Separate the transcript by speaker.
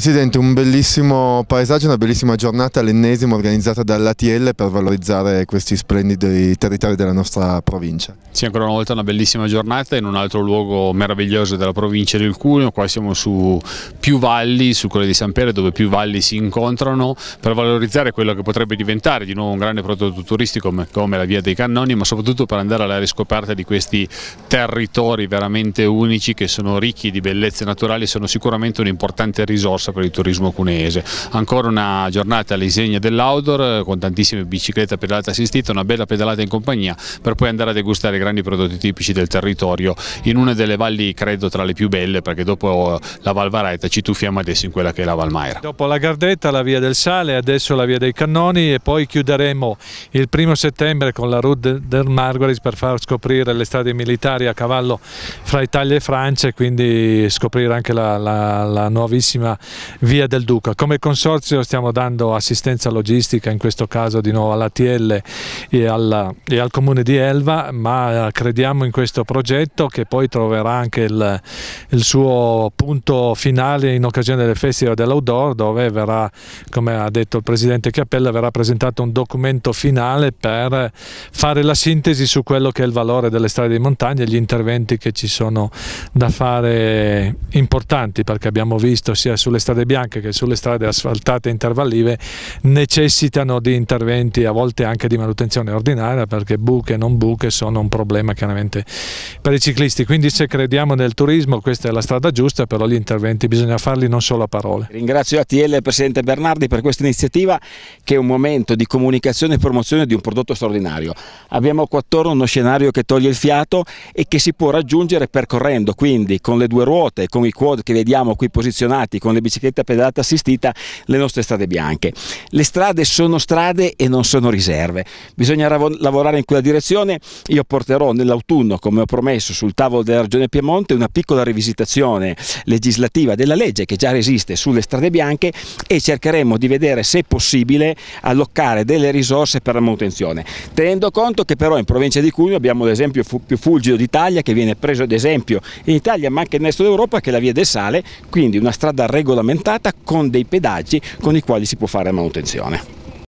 Speaker 1: Presidente, un bellissimo paesaggio, una bellissima giornata, l'ennesima organizzata dall'ATL per valorizzare questi splendidi territori della nostra provincia.
Speaker 2: Sì, ancora una volta una bellissima giornata in un altro luogo meraviglioso della provincia del Cuneo, qua siamo su più valli, su quelle di San Pere dove più valli si incontrano per valorizzare quello che potrebbe diventare di nuovo un grande prodotto turistico come la Via dei Cannoni, ma soprattutto per andare alla riscoperta di questi territori veramente unici che sono ricchi di bellezze naturali e sono sicuramente un'importante risorsa corsa per il turismo cuneese. Ancora una giornata all'insegna dell'outdoor con tantissime biciclette pedalate assistite, una bella pedalata in compagnia per poi andare a degustare i grandi prodotti tipici del territorio in una delle valli credo tra le più belle perché dopo la Val Vareta ci tuffiamo adesso in quella che è la Val Maira.
Speaker 1: Dopo la Gardetta la Via del Sale, adesso la Via dei Cannoni e poi chiuderemo il primo settembre con la Route del Margoris per far scoprire le strade militari a cavallo fra Italia e Francia e quindi scoprire anche la, la, la nuovissima Via del Duca. Come consorzio stiamo dando assistenza logistica, in questo caso di nuovo all'ATL e, alla, e al comune di Elva, ma eh, crediamo in questo progetto che poi troverà anche il, il suo punto finale in occasione del Festival dell'Outdoor dove verrà, come ha detto il Presidente Chiappella, verrà presentato un documento finale per fare la sintesi su quello che è il valore delle strade di montagna e gli interventi che ci sono da fare importanti perché abbiamo visto sia sulle sulle strade bianche che sulle strade asfaltate intervallive necessitano di interventi a volte anche di manutenzione ordinaria perché buche e non buche sono un problema chiaramente per i ciclisti. Quindi se crediamo nel turismo questa è la strada giusta, però gli interventi bisogna farli non solo a parole.
Speaker 3: Ringrazio ATL e il Presidente Bernardi per questa iniziativa che è un momento di comunicazione e promozione di un prodotto straordinario. Abbiamo qua attorno uno scenario che toglie il fiato e che si può raggiungere percorrendo quindi con le due ruote, con i quad che vediamo qui posizionati, con le biciclette bicicletta pedalata assistita le nostre strade bianche. Le strade sono strade e non sono riserve, bisogna lavorare in quella direzione, io porterò nell'autunno come ho promesso sul tavolo della Regione Piemonte una piccola rivisitazione legislativa della legge che già resiste sulle strade bianche e cercheremo di vedere se è possibile alloccare delle risorse per la manutenzione, tenendo conto che però in provincia di Cuneo abbiamo l'esempio più fulgido d'Italia che viene preso ad esempio in Italia ma anche nel resto d'Europa che è la via del Sale, quindi una strada regolare regolamentata con dei pedaggi con i quali si può fare manutenzione.